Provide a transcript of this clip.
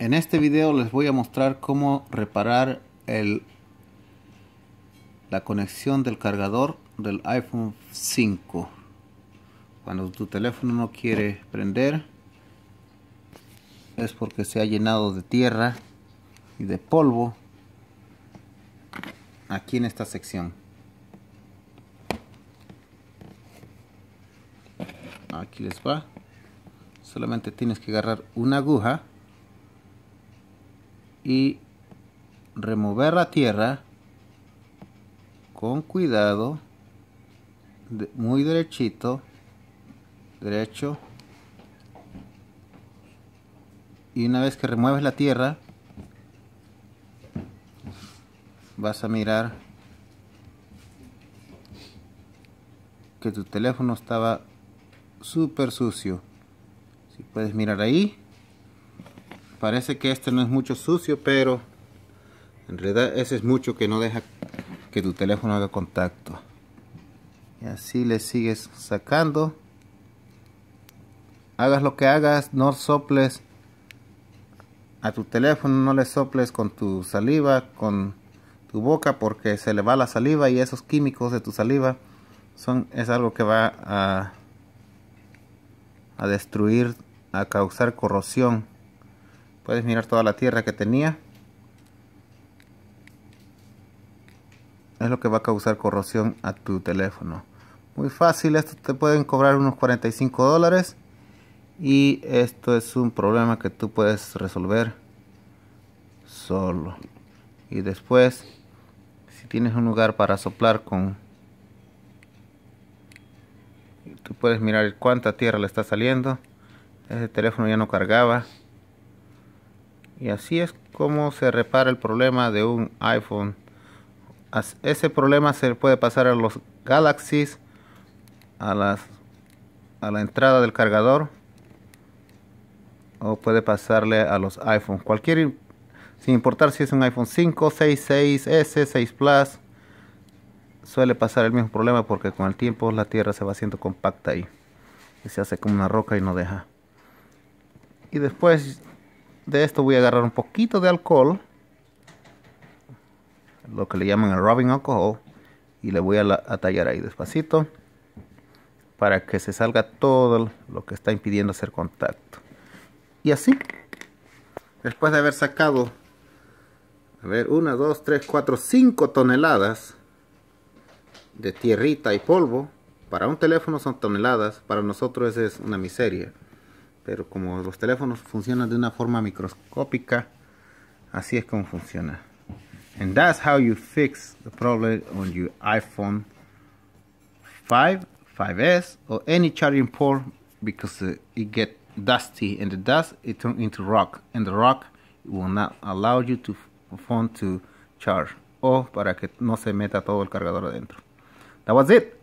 En este video les voy a mostrar cómo reparar el, la conexión del cargador del iPhone 5. Cuando tu teléfono no quiere prender es porque se ha llenado de tierra y de polvo aquí en esta sección. Aquí les va. Solamente tienes que agarrar una aguja y remover la tierra con cuidado, muy derechito, derecho. Y una vez que remueves la tierra, vas a mirar que tu teléfono estaba súper sucio. Si puedes mirar ahí, parece que este no es mucho sucio pero en realidad ese es mucho que no deja que tu teléfono haga contacto y así le sigues sacando hagas lo que hagas no soples a tu teléfono no le soples con tu saliva con tu boca porque se le va la saliva y esos químicos de tu saliva son es algo que va a a destruir a causar corrosión Puedes mirar toda la tierra que tenía. Es lo que va a causar corrosión a tu teléfono. Muy fácil, esto te pueden cobrar unos 45 dólares. Y esto es un problema que tú puedes resolver solo. Y después, si tienes un lugar para soplar con... Tú puedes mirar cuánta tierra le está saliendo. Ese teléfono ya no cargaba y así es como se repara el problema de un iPhone ese problema se puede pasar a los Galaxies a las a la entrada del cargador o puede pasarle a los iPhone cualquier sin importar si es un iPhone 5, 6, 6S, 6 Plus suele pasar el mismo problema porque con el tiempo la tierra se va haciendo compacta ahí. y se hace como una roca y no deja y después de esto voy a agarrar un poquito de alcohol, lo que le llaman el rubbing alcohol, y le voy a, tallar ahí despacito para que se salga todo lo que está impidiendo hacer contacto. Y así, después de haber sacado, a ver, una, dos, tres, cuatro, cinco toneladas de tierrita y polvo, para un teléfono son toneladas, para nosotros es una miseria pero como los teléfonos funcionan de una forma microscópica, así es como funciona. And that's how you fix the problem on your iPhone 5, 5S or any charging port because uh, it get dusty and the dust it turn into rock and the rock will not allow you to phone to charge o para que no se meta todo el cargador adentro. That was it.